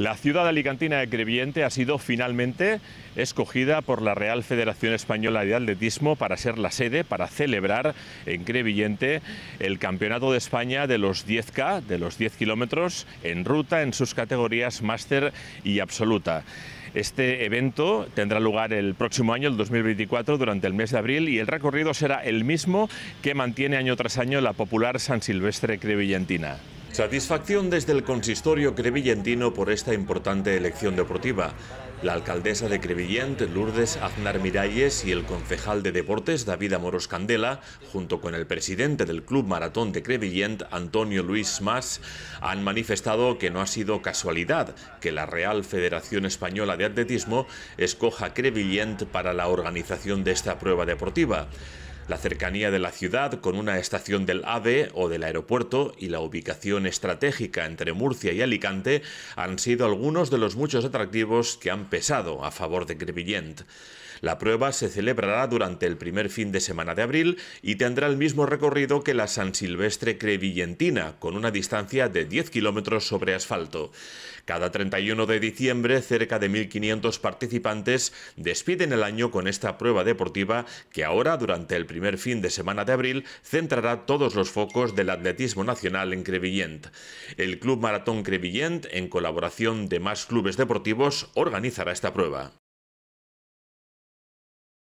La ciudad alicantina de Crevillente ha sido finalmente escogida por la Real Federación Española de Atletismo para ser la sede para celebrar en Crevillente el Campeonato de España de los 10K, de los 10 kilómetros, en ruta en sus categorías máster y absoluta. Este evento tendrá lugar el próximo año, el 2024, durante el mes de abril y el recorrido será el mismo que mantiene año tras año la popular San Silvestre Crevillentina. Satisfacción desde el consistorio crevillentino por esta importante elección deportiva. La alcaldesa de Crevillent, Lourdes Aznar Miralles, y el concejal de deportes, David Amoros Candela, junto con el presidente del Club Maratón de Crevillent, Antonio Luis Mas, han manifestado que no ha sido casualidad que la Real Federación Española de Atletismo escoja Crevillent para la organización de esta prueba deportiva. La cercanía de la ciudad con una estación del AVE o del aeropuerto y la ubicación estratégica entre Murcia y Alicante han sido algunos de los muchos atractivos que han pesado a favor de Crevillent. La prueba se celebrará durante el primer fin de semana de abril y tendrá el mismo recorrido que la San Silvestre Crevillentina, con una distancia de 10 kilómetros sobre asfalto. Cada 31 de diciembre, cerca de 1.500 participantes despiden el año con esta prueba deportiva que ahora, durante el primer fin de semana de abril, centrará todos los focos del atletismo nacional en Crevillent. El Club Maratón Crevillent, en colaboración de más clubes deportivos, organizará esta prueba.